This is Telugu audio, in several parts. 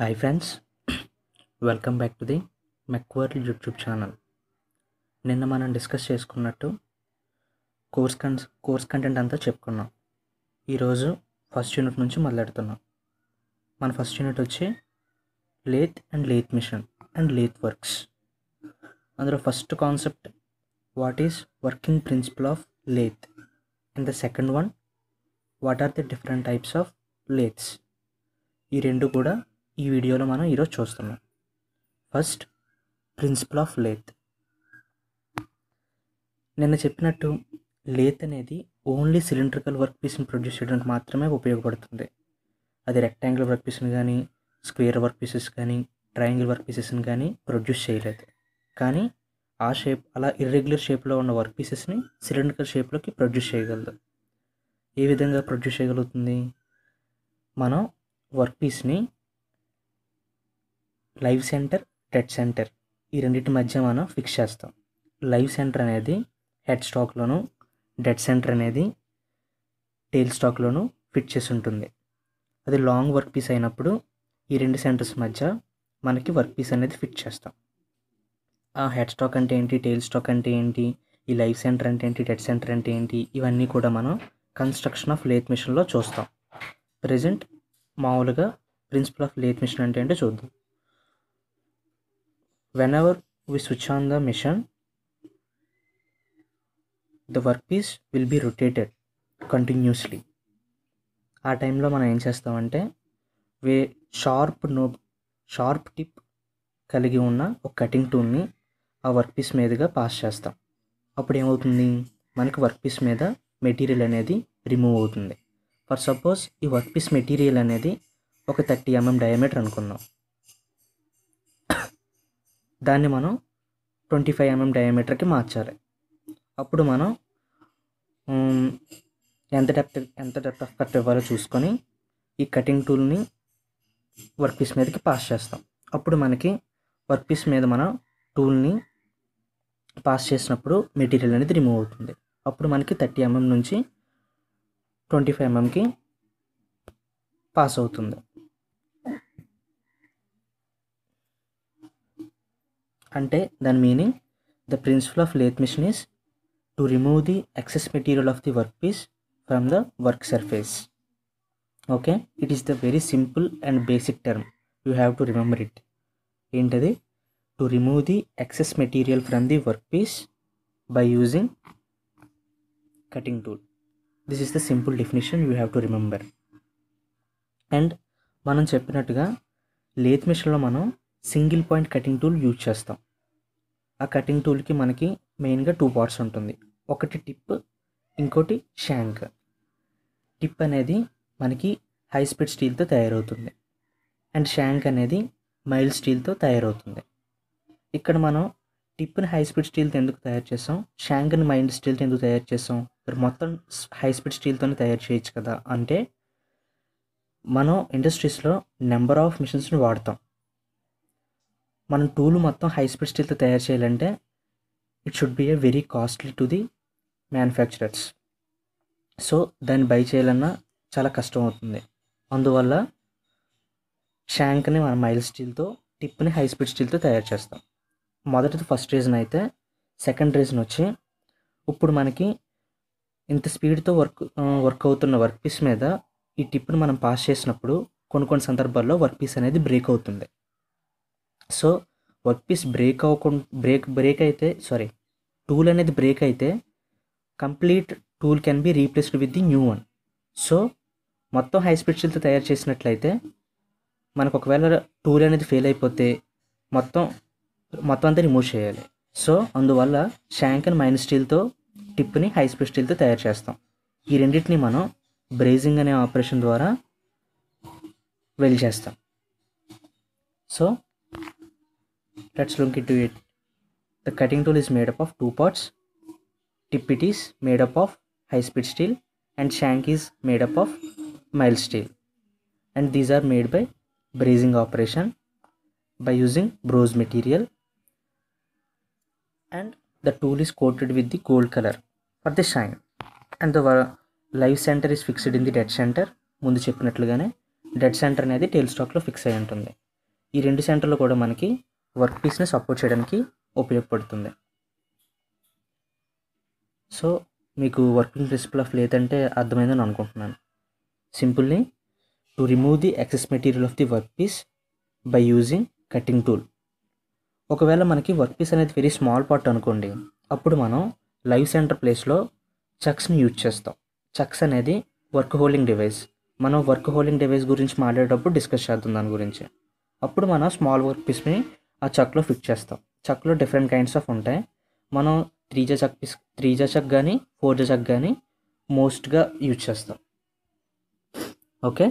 Hi friends welcome back to the మెక్వర్ల్ యూట్యూబ్ ఛానల్ నిన్న మనం డిస్కస్ చేసుకున్నట్టు కోర్స్ కన్ కోర్స్ కంటెంట్ అంతా చెప్పుకున్నాం ఈరోజు ఫస్ట్ యూనిట్ నుంచి మొదలెడుతున్నాం మన ఫస్ట్ యూనిట్ వచ్చి lathe and lathe machine and lathe works అందులో first concept what is working principle of lathe and the second one what are the different types of lathes ఈ రెండు కూడా ఈ వీడియోలో మనం ఈరోజు చూస్తున్నాం ఫస్ట్ ప్రిన్సిపల్ ఆఫ్ లేత్ నిన్న చెప్పినట్టు లేత్ అనేది ఓన్లీ సిలిండ్రికల్ వర్క్ పీస్ని ప్రొడ్యూస్ చేయడానికి మాత్రమే ఉపయోగపడుతుంది అది రెక్టాంగిల్ వర్క్ పీస్ని కానీ స్క్వేర్ వర్క్ పీసెస్ కానీ ట్రయాంగిల్ వర్క్ పీసెస్ని కానీ ప్రొడ్యూస్ చేయలేదు కానీ ఆ షేప్ అలా ఇర్రెగ్యులర్ షేప్లో ఉన్న వర్క్ పీసెస్ని సిలిండ్రికల్ షేప్లోకి ప్రొడ్యూస్ చేయగలదు ఏ విధంగా ప్రొడ్యూస్ చేయగలుగుతుంది మనం వర్క్ పీస్ని లైవ్ సెంటర్ టెట్ సెంటర్ ఈ రెండింటి మధ్య మనం ఫిక్స్ చేస్తాం లైవ్ సెంటర్ అనేది హెడ్ స్టాక్లోను డెడ్ సెంటర్ అనేది టేల్ స్టాక్లోను ఫిట్ చేసి ఉంటుంది అది లాంగ్ వర్క్ పీస్ అయినప్పుడు ఈ రెండు సెంటర్స్ మధ్య మనకి వర్క్ పీస్ అనేది ఫిట్ చేస్తాం ఆ హెడ్ స్టాక్ అంటే ఏంటి టెయిల్ స్టాక్ అంటే ఏంటి ఈ లైవ్ సెంటర్ అంటే ఏంటి డెడ్ సెంటర్ అంటే ఏంటి ఇవన్నీ కూడా మనం కన్స్ట్రక్షన్ ఆఫ్ లేత్ మిషన్లో చూస్తాం ప్రజెంట్ మామూలుగా ప్రిన్సిపల్ ఆఫ్ లేత్ మిషన్ అంటే ఏంటో చూద్దాం whenever we switch on the machine the workpiece will be rotated continuously ఆ టైంలో మనం ఏం చేస్తామంటే వే షార్ప్ నోబ్ షార్ప్ టిప్ కలిగి ఉన్న ఒక కటింగ్ టూల్ని ఆ వర్క్ పీస్ మీదుగా పాస్ చేస్తాం అప్పుడు ఏమవుతుంది మనకి వర్క్ పీస్ మీద మెటీరియల్ అనేది రిమూవ్ అవుతుంది ఫర్ సపోజ్ ఈ వర్క్ పీస్ మెటీరియల్ అనేది ఒక థర్టీ ఎంఎం డయామీటర్ అనుకుందాం దాన్ని మనం ట్వంటీ ఫైవ్ ఎంఎం mm డయామీటర్కి మార్చాలి అప్పుడు మనం ఎంత డెప్త్ ఎంత డెప్త్ ఆఫ్ కట్ ఇవ్వాలో చూసుకొని ఈ కటింగ్ టూల్ని వర్క్ పీస్ మీదకి పాస్ చేస్తాం అప్పుడు మనకి వర్క్ పీస్ మీద మనం టూల్ని పాస్ చేసినప్పుడు మెటీరియల్ అనేది రిమూవ్ అవుతుంది అప్పుడు మనకి థర్టీ ఎంఎం mm నుంచి ట్వంటీ ఫైవ్ ఎంఎంకి పాస్ అవుతుంది అంటే దాని meaning the principle of lathe machine is to remove the excess material of the work piece from the work surface okay it is the very simple and basic term you have to remember it ఏంటది to remove the excess material from the work piece by using cutting tool this is the simple definition you have to remember and మనం చెప్పినట్టుగా లేత్ మిషన్లో మనం single point cutting tool use చేస్తాం ఆ కటింగ్ టూల్కి మనకి మెయిన్గా టూ పార్ట్స్ ఉంటుంది ఒకటి టిప్ ఇంకోటి షాంక్ టిప్ అనేది మనకి హై స్పీడ్ స్టీల్తో తయారవుతుంది అండ్ షాంక్ అనేది మైల్ స్టీల్తో తయారవుతుంది ఇక్కడ మనం టిప్ని హై స్పీడ్ స్టీల్తో ఎందుకు తయారు చేస్తాం షాంక్ని మైల్డ్ స్టీల్తో ఎందుకు తయారు చేసాం మొత్తం హై స్పీడ్ స్టీల్తోనే తయారు చేయొచ్చు కదా అంటే మనం ఇండస్ట్రీస్లో నెంబర్ ఆఫ్ మిషన్స్ని వాడతాం మనం టూల్ మొత్తం హై స్పీడ్ స్టీల్తో తయారు చేయాలంటే it should be a very costly to the manufacturers so దాన్ని బై చేయాలన్నా చాలా కష్టం అవుతుంది అందువల్ల షాంక్ని మనం మైల్ స్టీల్తో టిప్ని హై స్పీడ్ స్టీల్తో తయారు చేస్తాం మొదటిది ఫస్ట్ రీజన్ అయితే సెకండ్ రీజన్ వచ్చి ఇప్పుడు మనకి ఇంత స్పీడ్తో వర్క్ వర్క్ అవుతున్న వర్క్ పీస్ మీద ఈ టిప్ని మనం పాస్ చేసినప్పుడు కొన్ని కొన్ని సందర్భాల్లో వర్క్ పీస్ అనేది బ్రేక్ అవుతుంది సో వర్క్ పీస్ బ్రేక్ అవ్వకుండా బ్రేక్ బ్రేక్ అయితే సారీ టూల్ అనేది బ్రేక్ అయితే complete tool can be replaced with the new one so మొత్తం హై స్పీడ్ స్టీల్తో తయారు చేసినట్లయితే మనకు ఒకవేళ టూల్ అనేది ఫెయిల్ అయిపోతే మొత్తం మొత్తం అంతా రిమూవ్ చేయాలి సో అందువల్ల షాంక్ అండ్ మైన్ స్టీల్తో టిప్ని హై స్పీడ్ స్టీల్తో తయారు చేస్తాం ఈ రెండింటిని మనం బ్రేజింగ్ అనే ఆపరేషన్ ద్వారా వెల్ చేస్తాం so Let's look into it. The cutting tool is made up of two parts. Tip it is made up of high-speed steel and shank is made up of mild steel. And these are made by brazing operation by using bronze material. And the tool is coated with the gold color for the shine. and and live centre is fixed in the dead centre ముందు చెప్పినట్లుగానే డెడ్ సెంటర్ అనేది టేల్ స్టాక్లో ఫిక్స్ అయి ఉంటుంది ఈ రెండు సెంటర్లు కూడా మనకి వర్క్ పీస్ని సపోర్ట్ చేయడానికి ఉపయోగపడుతుంది సో మీకు వర్కింగ్ ప్రిన్సిపల్ ఆఫ్ లేదంటే అర్థమైందని అనుకుంటున్నాను సింపుల్ని to remove the excess material of the work piece by using cutting tool ఒకవేళ మనకి వర్క్ పీస్ అనేది వెరీ స్మాల్ పార్ట్ అనుకోండి అప్పుడు మనం లైవ్ సెంటర్ ప్లేస్లో చక్స్ని యూజ్ చేస్తాం చక్స్ అనేది వర్క్ హోల్డింగ్ డివైస్ మనం వర్క్ హోల్డింగ్ డివైస్ గురించి మాట్లాడేటప్పుడు డిస్కస్ చేద్దాం దాని గురించి అప్పుడు మనం స్మాల్ వర్క్ పీస్ని ఆ చక్లో ఫిట్ చేస్తాం చక్లో డిఫరెంట్ కైండ్స్ ఆఫ్ ఉంటాయి మనం త్రీ జే చక్ త్రీ జే చక్ కానీ ఫోర్ జే చక్ కానీ మోస్ట్గా యూజ్ చేస్తాం okay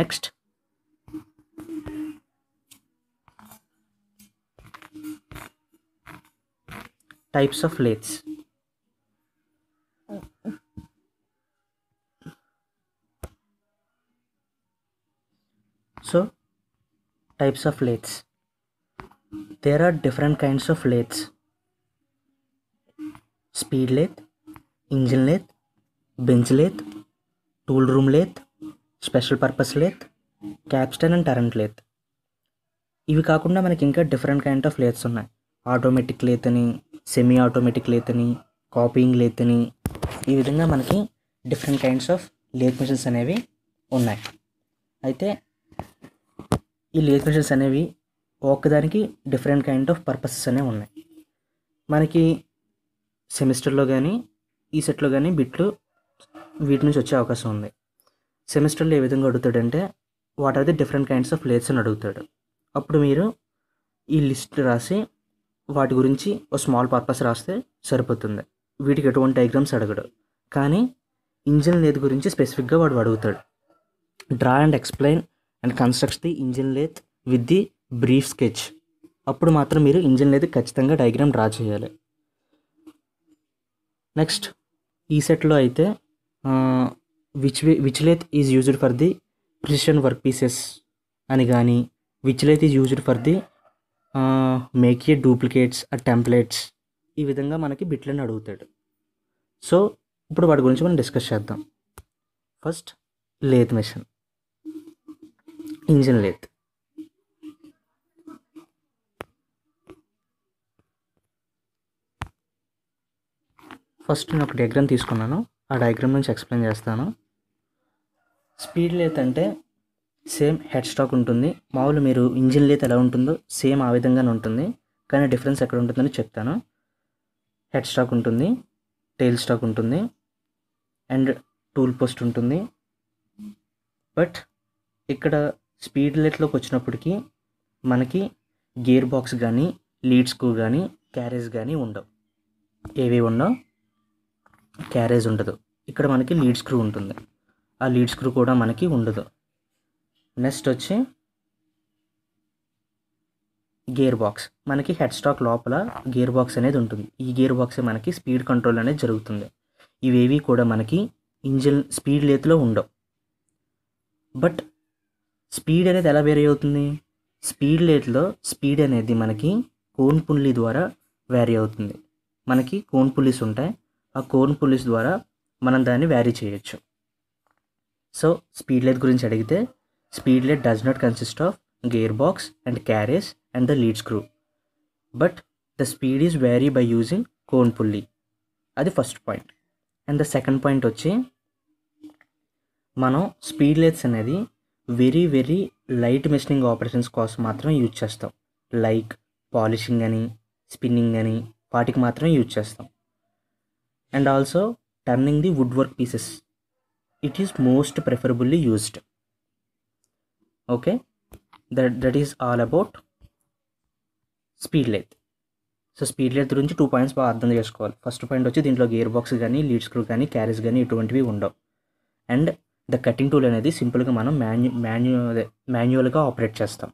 next types of lathes so types of lathes. There are different kinds of lathes. Speed lathe, engine lathe, bench lathe, tool room lathe, special purpose lathe capstan and turret lathe ఇవి కాకుండా మనకి ఇంకా డిఫరెంట్ కైండ్ ఆఫ్ లేత్స్ ఉన్నాయి ఆటోమేటిక్ లేత్ అని సెమీ ఆటోమేటిక్ లేత్ అని కాపీయింగ్ లేత్ అని ఈ విధంగా మనకి different kinds of lathe machines అనేవి ఉన్నాయి అయితే ఈ లేత్ మిషన్స్ అనేవి ఒక్కదానికి డిఫరెంట్ కైండ్ ఆఫ్ పర్పసెస్ అనేవి ఉన్నాయి మనకి సెమిస్టర్లో కానీ ఈ సెట్లో కానీ బిట్లు వీటి నుంచి వచ్చే అవకాశం ఉంది సెమిస్టర్లో ఏ విధంగా అడుగుతాడంటే what are the different kinds of lathes అని అడుగుతాడు అప్పుడు మీరు ఈ లిస్ట్ రాసి వాటి గురించి ఒక స్మాల్ పర్పస్ రాస్తే సరిపోతుంది వీటికి ఎటువంటి డైగ్రామ్స్ అడగడు కానీ ఇంజిన్ లేదు గురించి స్పెసిఫిక్గా వాడు అడుగుతాడు draw and explain and construct the engine lathe with the brief sketch అప్పుడు మాత్రం మీరు ఇంజిన్ లేత్ ఖచ్చితంగా డయాగ్రామ్ డ్రా చేయాలి నెక్స్ట్ ఈ సెట్లో అయితే which which lathe is used for the precision work pieces అని కానీ which lathe is used for the make a duplicates ఆ టెంప్లెట్స్ ఈ విధంగా మనకి బిట్లను అడుగుతాడు సో ఇప్పుడు వాటి గురించి మనం డిస్కస్ చేద్దాం ఫస్ట్ లేత్ మిషన్ ఇంజిన్ లేదు ఫస్ట్ నేను ఒక డయాగ్రామ్ తీసుకున్నాను ఆ డయాగ్రామ్ నుంచి ఎక్స్ప్లెయిన్ చేస్తాను స్పీడ్ లేత్ అంటే సేమ్ హెడ్ స్టాక్ ఉంటుంది మామూలు మీరు ఇంజిన్ లేత్ ఎలా ఉంటుందో సేమ్ ఆ విధంగానే ఉంటుంది కానీ డిఫరెన్స్ ఎక్కడ ఉంటుందని చెప్తాను హెడ్ స్టాక్ ఉంటుంది టైల్ స్టాక్ ఉంటుంది అండ్ టూల్ పోస్ట్ ఉంటుంది బట్ ఇక్కడ స్పీడ్ లెట్లోకి వచ్చినప్పటికీ మనకి గేర్ బాక్స్ కానీ లీడ్స్కు కానీ క్యారేజ్ కానీ ఉండవు ఏవి ఉండవు క్యారేజ్ ఉండదు ఇక్కడ మనకి లీడ్ స్క్రూ ఉంటుంది ఆ లీడ్ స్క్రూ కూడా మనకి ఉండదు నెక్స్ట్ వచ్చి గేర్ బాక్స్ మనకి హెడ్ స్టాక్ లోపల గేర్ బాక్స్ అనేది ఉంటుంది ఈ గేర్ బాక్స్ మనకి స్పీడ్ కంట్రోల్ అనేది జరుగుతుంది ఇవేవి కూడా మనకి ఇంజిన్ స్పీడ్ లేతిలో ఉండవు బట్ స్పీడ్ అనేది ఎలా వేరీ అవుతుంది స్పీడ్ లేట్లో స్పీడ్ అనేది మనకి కోన్ పుల్లి ద్వారా వ్యారీ అవుతుంది మనకి కోన్ పుల్లిస్ ఉంటాయి ఆ కోన్ పుల్లిస్ ద్వారా మనం దాన్ని వ్యారీ చేయొచ్చు సో స్పీడ్ లైట్ గురించి అడిగితే speed lathe does not consist of gear box and carriage and the lead screw but the speed is vary by using cone pulley అది first point and the second point వచ్చి మనం స్పీడ్ లైట్స్ అనేది very very light machining operations కోసం మాత్రమే యూజ్ చేస్తాం లైక్ పాలిషింగ్ అని స్పిన్నింగ్ అని వాటికి మాత్రమే యూజ్ చేస్తాం and also turning the wood work pieces it is most preferably used okay that that is all about speed lathe so speed lathe గురించి టూ పాయింట్స్ బాగా అర్థం చేసుకోవాలి ఫస్ట్ పాయింట్ వచ్చి దీంట్లో గేర్ బాక్స్ కానీ లీడ్ స్క్రూ కానీ క్యారీస్ కానీ ఇటువంటివి ఉండవు అండ్ ద కటింగ్ టూల్ అనేది సింపుల్గా మనం మాన్యు మాన్యు మాన్యువల్గా ఆపరేట్ చేస్తాం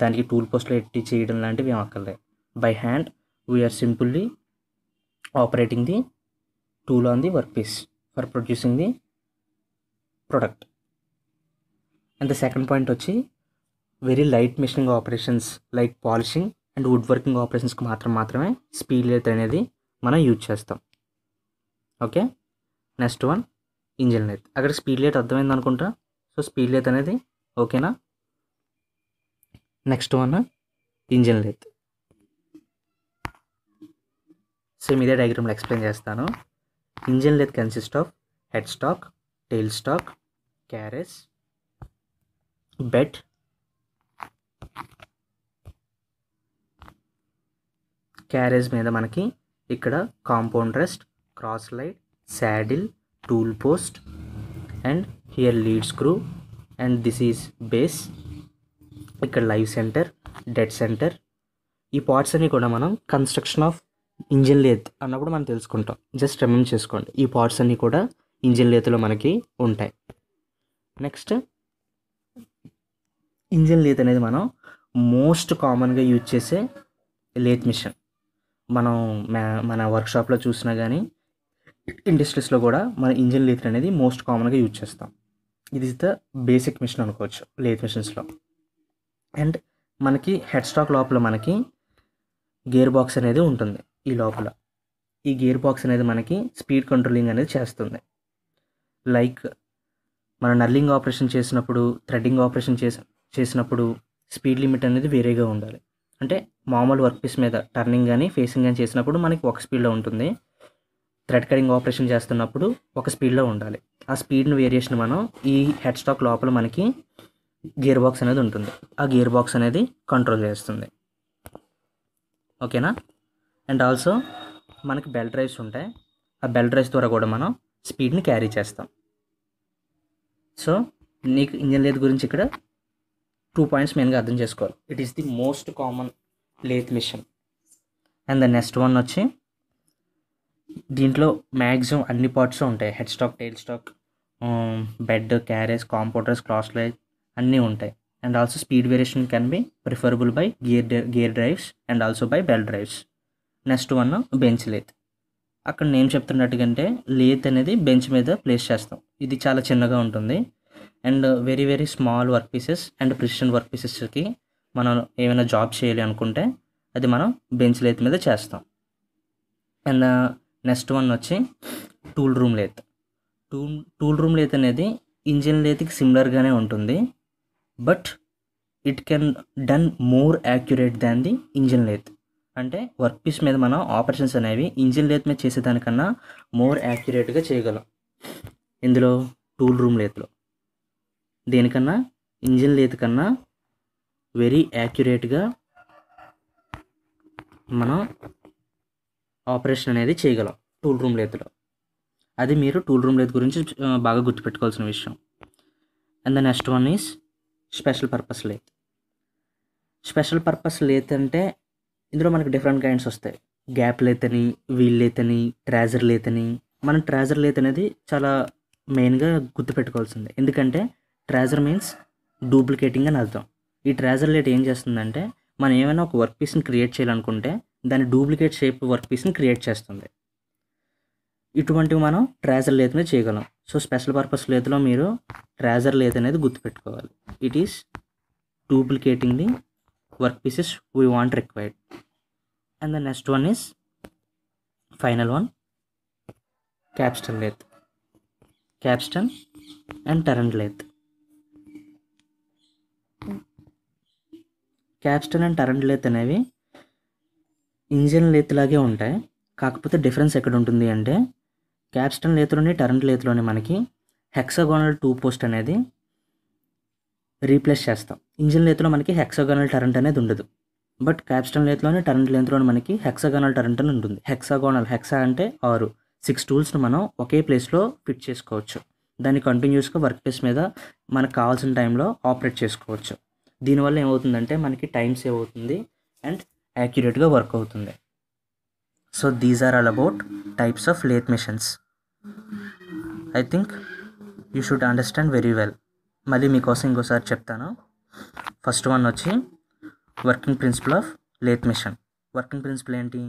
దానికి టూల్ పోస్ట్లో ఎట్టి చేయడం లాంటివి ఏం అక్కర్లే by hand we are simply operating the tool on the work piece for producing the product and the second point వచ్చి very light machining operations like polishing and wood working ఆపరేషన్స్కి మాత్రం మాత్రమే స్పీడ్ లెత్ అనేది మనం యూజ్ చేస్తాం okay next one engine lathe అక్కడ స్పీడ్ లైట్ అర్థమైంది అనుకుంటా సో స్పీడ్ లైట్ అనేది ఓకేనా next one engine lathe same ఇదే డయాగ్రామ్లో ఎక్స్ప్లెయిన్ చేస్తాను engine lathe consist of head stock tail stock carriage bed carriage మీద మనకి ఇక్కడ compound rest cross slide saddle tool post and here lead screw and this is base ఇక్కడ లైవ్ సెంటర్ డెడ్ సెంటర్ ఈ పార్ట్స్ అన్నీ కూడా మనం కన్స్ట్రక్షన్ ఆఫ్ ఇంజిన్ లేత్ అన్నప్పుడు మనం తెలుసుకుంటాం జస్ట్ రిమెంబర్ చేసుకోండి ఈ పార్ట్స్ అన్నీ కూడా ఇంజిన్ లేత్లో మనకి ఉంటాయి నెక్స్ట్ ఇంజిన్ లేత్ అనేది మనం మోస్ట్ కామన్గా యూజ్ చేసే లేత్ మిషన్ మనం మన వర్క్షాప్లో చూసినా కానీ ఇండస్ట్రీస్లో కూడా మన ఇంజిన్ లీతర్ అనేది మోస్ట్ కామన్గా యూజ్ చేస్తాం ఇది ద బేసిక్ మిషన్ అనుకోవచ్చు లేత్ మిషన్స్లో అండ్ మనకి హెడ్ స్టాక్ లోపల మనకి గేర్ బాక్స్ అనేది ఉంటుంది ఈ లోపల ఈ గేర్ బాక్స్ అనేది మనకి స్పీడ్ కంట్రోలింగ్ అనేది చేస్తుంది లైక్ మన నర్లింగ్ ఆపరేషన్ చేసినప్పుడు థ్రెడ్డింగ్ ఆపరేషన్ చేసి చేసినప్పుడు స్పీడ్ లిమిట్ అనేది వేరేగా ఉండాలి అంటే మామూలు వర్క్ పీస్ మీద టర్నింగ్ కానీ ఫేసింగ్ కానీ చేసినప్పుడు మనకి ఒక స్పీడ్లో ఉంటుంది థ్రెడ్ కటింగ్ ఆపరేషన్ చేస్తున్నప్పుడు ఒక స్పీడ్లో ఉండాలి ఆ స్పీడ్ని వేరియేషన్ మనం ఈ హెడ్ స్టాక్ లోపల మనకి గేర్ బాక్స్ అనేది ఉంటుంది ఆ గేర్ బాక్స్ అనేది కంట్రోల్ చేస్తుంది ఓకేనా అండ్ ఆల్సో మనకి బెల్ట్ డ్రైవ్స్ ఉంటాయి ఆ బెల్ట్ డ్రైవ్స్ ద్వారా కూడా మనం స్పీడ్ని క్యారీ చేస్తాం సో నీకు ఇంజన్ లేత్ గురించి ఇక్కడ టూ పాయింట్స్ మెయిన్గా అర్థం చేసుకోవాలి it is the most common lathe machine and the next one వచ్చి దీంట్లో మ్యాక్సిమం అన్ని పార్ట్స్ ఉంటాయి head stock tail stock bed carriage కాంపౌటర్స్ క్రాస్ లైట్ అన్నీ ఉంటాయి and also speed variation can be preferable by gear gear drives and also by belt drives next one bench lathe అక్కడ నేను చెప్తున్నట్టుగంటే లేత్ అనేది బెంచ్ మీద ప్లేస్ చేస్తాం ఇది చాలా చిన్నగా ఉంటుంది and very very small work pieces and precision work పీసెస్కి మనం ఏమైనా జాబ్ చేయాలి అనుకుంటే అది మనం బెంచ్ లేత్ మీద చేస్తాం అండ్ నెక్స్ట్ వన్ వచ్చి tool room lathe tool tool room lathe అనేది ఇంజిన్ లేత్కి సిమిలర్గానే ఉంటుంది but it can done more accurate than the engine lathe అంటే వర్క్ పీస్ మీద మనం ఆపరేషన్స్ అనేవి ఇంజిన్ లేత్ మీద చేసేదానికన్నా మోర్ యాక్యురేట్గా చేయగలం ఇందులో టూల్ రూమ్ లేత్లో దేనికన్నా ఇంజిన్ లేత్ కన్నా వెరీ యాక్యురేట్గా మనం ఆపరేషన్ అనేది చేయగలం టూల్ రూమ్ లేత్లో అది మీరు టూల్ రూమ్ లేత్ గురించి బాగా గుర్తుపెట్టుకోవాల్సిన విషయం and the next one is special purpose lathe special purpose lathe అంటే ఇందులో మనకు డిఫరెంట్ కైండ్స్ వస్తాయి గ్యాప్ లేత్ అని వీల్ లేతని ట్రాజర్ లేత్ అని మనం ట్రాజర్ లేత్ అనేది చాలా మెయిన్గా గుర్తుపెట్టుకోవాల్సింది ఎందుకంటే ట్రాజర్ మీన్స్ డూప్లికేటింగ్ అని అర్థం ఈ ట్రాజర్ లేట్ ఏం చేస్తుందంటే మనం ఏమైనా ఒక వర్క్ పీస్ని క్రియేట్ చేయాలనుకుంటే దాని డూప్లికేట్ షేప్ వర్క్ పీస్ని క్రియేట్ చేస్తుంది ఇటువంటివి మనం ట్రేజర్ లేత్ మీద చేయగలం సో స్పెషల్ పర్పస్ లేత్లో మీరు ట్రేజర్ లేత్ అనేది గుర్తుపెట్టుకోవాలి it is duplicating the work pieces we want required and the next one is final one capstan lathe capstan and turret lathe capstan and turret lathe అనేవి ఇంజిన్ లాగే ఉంటాయి కాకపోతే డిఫరెన్స్ ఎక్కడ ఉంటుంది అంటే క్యాప్స్టన్ లేతులోని టరెంట్ లేతులోని మనకి హెక్సగోనల్ టూ పోస్ట్ అనేది రీప్లేస్ చేస్తాం ఇంజిన్ లేతులో మనకి హెక్సగోనల్ టరెంట్ అనేది ఉండదు బట్ క్యాప్స్టన్ లేతులోని టరెంట్ లేతులోని మనకి హెక్సగోనల్ టరెంట్ అని ఉంటుంది హెక్సగోనల్ హెక్సా అంటే ఆరు సిక్స్ టూల్స్ను మనం ఒకే ప్లేస్లో ఫిట్ చేసుకోవచ్చు దాన్ని కంటిన్యూస్గా వర్క్ ప్లేస్ మీద మనకు కావాల్సిన టైంలో ఆపరేట్ చేసుకోవచ్చు దీనివల్ల ఏమవుతుందంటే మనకి టైం సేవ్ అవుతుంది అండ్ యాక్యురేట్గా వర్క్ అవుతుంది so these are all about types of lathe machines I think you should understand very well మళ్ళీ మీకోసం ఇంకోసారి చెప్తాను ఫస్ట్ వన్ వచ్చి working principle of lathe machine working principle ఏంటి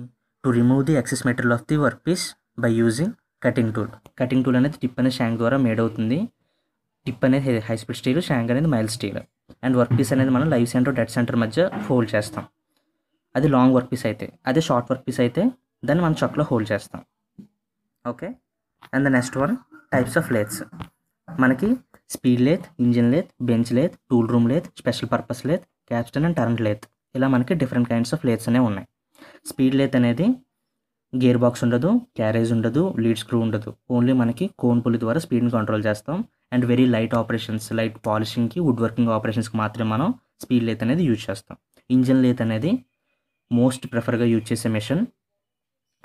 to remove the excess material of the work piece by using cutting tool cutting tool అనేది టిప్ అనే షాంగ్ ద్వారా మేడ్ అవుతుంది టిప్ అనేది హై స్పీడ్ స్టీల్ షాంగ్ అనేది mild steel and work piece అనేది మనం లైవ్ సెంటర్ డెడ్ సెంటర్ మధ్య ఫోల్డ్ చేస్తాం అది లాంగ్ వర్క్ పీస్ అయితే అదే షార్ట్ వర్క్ పీస్ అయితే దాన్ని మనం చక్లో హోల్డ్ చేస్తాం okay and the next one types of lathes మనకి speed lathe engine lathe bench lathe tool room lathe special purpose lathe capstan and turret lathe ఇలా మనకి డిఫరెంట్ కైండ్స్ ఆఫ్ లేత్స్ అనేవి ఉన్నాయి స్పీడ్ లేత్ అనేది గేర్ బాక్స్ ఉండదు క్యారేజ్ ఉండదు లీడ్ స్క్రూ ఉండదు ఓన్లీ మనకి కోన్ పులి ద్వారా స్పీడ్ని కంట్రోల్ చేస్తాం and very light operations light పాలిషింగ్కి వుడ్ వర్కింగ్ ఆపరేషన్స్కి మాత్రమే మనం స్పీడ్ లేత్ అనేది యూజ్ చేస్తాం ఇంజిన్ లేత్ అనేది మోస్ట్ ప్రిఫర్గా యూజ్ చేసే మెషిన్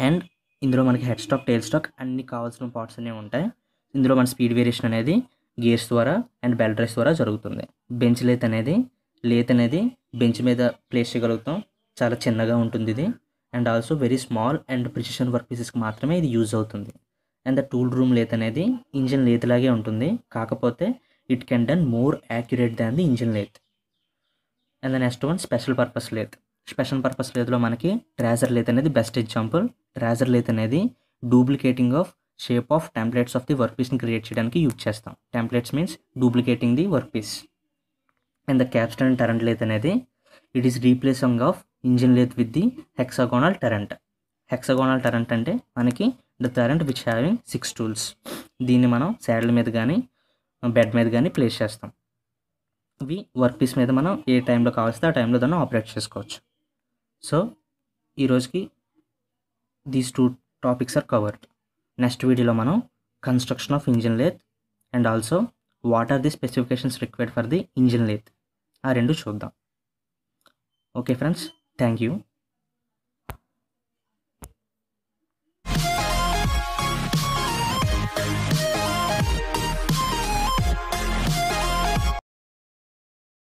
అండ్ ఇందులో మనకి హెడ్ స్టాక్ టైల్ స్టాక్ అన్ని కావాల్సిన పార్ట్స్ అనేవి ఉంటాయి ఇందులో మన స్పీడ్ వేరియేషన్ అనేది గేర్స్ ద్వారా అండ్ బెల్ డ్రెస్ ద్వారా జరుగుతుంది బెంచ్ లేత్ అనేది లేత్ అనేది బెంచ్ మీద ప్లేస్ చేయగలుగుతాం చాలా చిన్నగా ఉంటుంది ఇది and also very small and precision work పీసెస్కి మాత్రమే ఇది యూజ్ అవుతుంది and the tool room lathe అనేది ఇంజిన్ లేత్ లాగే ఉంటుంది కాకపోతే it can done more accurate than the engine lathe and the next one special purpose lathe special purpose లేదులో మనకి ట్రాజర్ లేత్ అనేది బెస్ట్ ఎగ్జాంపుల్ ట్రాజర్ లేత్ అనేది duplicating of shape of templates of the work పీస్ని క్రియేట్ చేయడానికి యూజ్ చేస్తాం templates means duplicating the work piece and the capstan turret lathe అనేది it is replacing of engine lathe with the hexagonal turret hexagonal turret అంటే మనకి the turret which having six tools దీన్ని మనం శాడల్ మీద కానీ బెడ్ మీద కానీ ప్లేస్ చేస్తాం ఇవి వర్క్ పీస్ మీద మనం ఏ టైంలో కావాల్స్తే ఆ టైంలో దాన్ని ఆపరేట్ చేసుకోవచ్చు సో ఈరోజుకి these two topics are covered next వీడియోలో మనం construction of engine lathe and also what are the specifications required for the engine lathe ఆ రెండు చూద్దాం ఓకే ఫ్రెండ్స్ థ్యాంక్ యూ